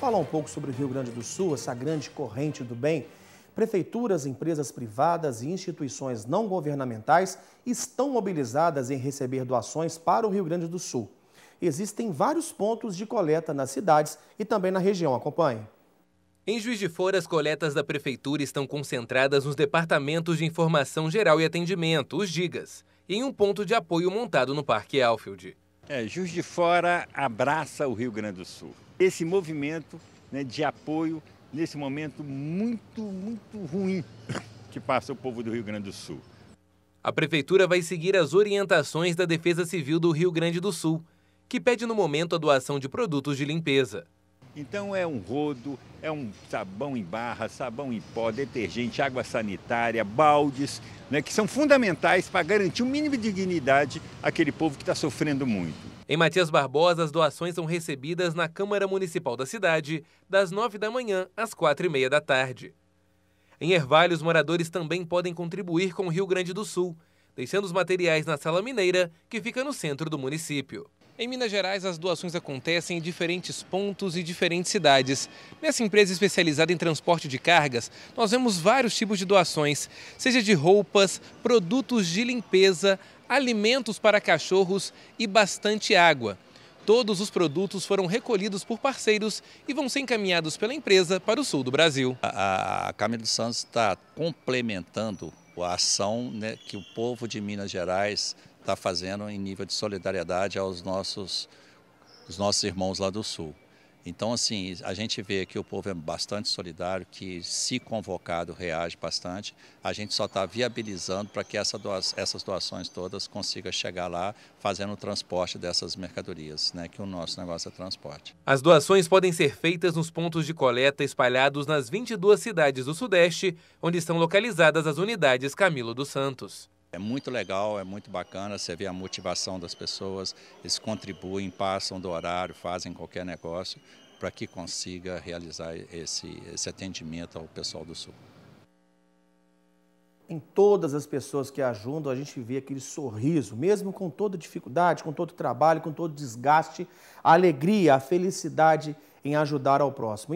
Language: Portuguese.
Falar um pouco sobre o Rio Grande do Sul, essa grande corrente do bem. Prefeituras, empresas privadas e instituições não governamentais estão mobilizadas em receber doações para o Rio Grande do Sul. Existem vários pontos de coleta nas cidades e também na região. Acompanhe. Em Juiz de Fora, as coletas da Prefeitura estão concentradas nos Departamentos de Informação Geral e Atendimento, os DIGAS, e em um ponto de apoio montado no Parque Alfield. É, Juiz de Fora abraça o Rio Grande do Sul. Esse movimento né, de apoio nesse momento muito, muito ruim que passa o povo do Rio Grande do Sul. A Prefeitura vai seguir as orientações da Defesa Civil do Rio Grande do Sul, que pede no momento a doação de produtos de limpeza. Então é um rodo, é um sabão em barra, sabão em pó, detergente, água sanitária, baldes, né, que são fundamentais para garantir o um mínimo de dignidade àquele povo que está sofrendo muito. Em Matias Barbosa, as doações são recebidas na Câmara Municipal da cidade, das 9 da manhã às 4 e meia da tarde. Em Ervalho, os moradores também podem contribuir com o Rio Grande do Sul, deixando os materiais na Sala Mineira, que fica no centro do município. Em Minas Gerais, as doações acontecem em diferentes pontos e diferentes cidades. Nessa empresa especializada em transporte de cargas, nós vemos vários tipos de doações, seja de roupas, produtos de limpeza, alimentos para cachorros e bastante água. Todos os produtos foram recolhidos por parceiros e vão ser encaminhados pela empresa para o sul do Brasil. A, a Caminho dos Santos está complementando a ação né, que o povo de Minas Gerais está fazendo em nível de solidariedade aos nossos, os nossos irmãos lá do Sul. Então, assim, a gente vê que o povo é bastante solidário, que se convocado reage bastante. A gente só está viabilizando para que essa doa essas doações todas consigam chegar lá fazendo o transporte dessas mercadorias, né? que o nosso negócio é transporte. As doações podem ser feitas nos pontos de coleta espalhados nas 22 cidades do Sudeste, onde estão localizadas as unidades Camilo dos Santos. É muito legal, é muito bacana, você vê a motivação das pessoas, eles contribuem, passam do horário, fazem qualquer negócio para que consiga realizar esse, esse atendimento ao pessoal do Sul. Em todas as pessoas que ajudam, a gente vê aquele sorriso, mesmo com toda dificuldade, com todo trabalho, com todo desgaste, a alegria, a felicidade em ajudar ao próximo.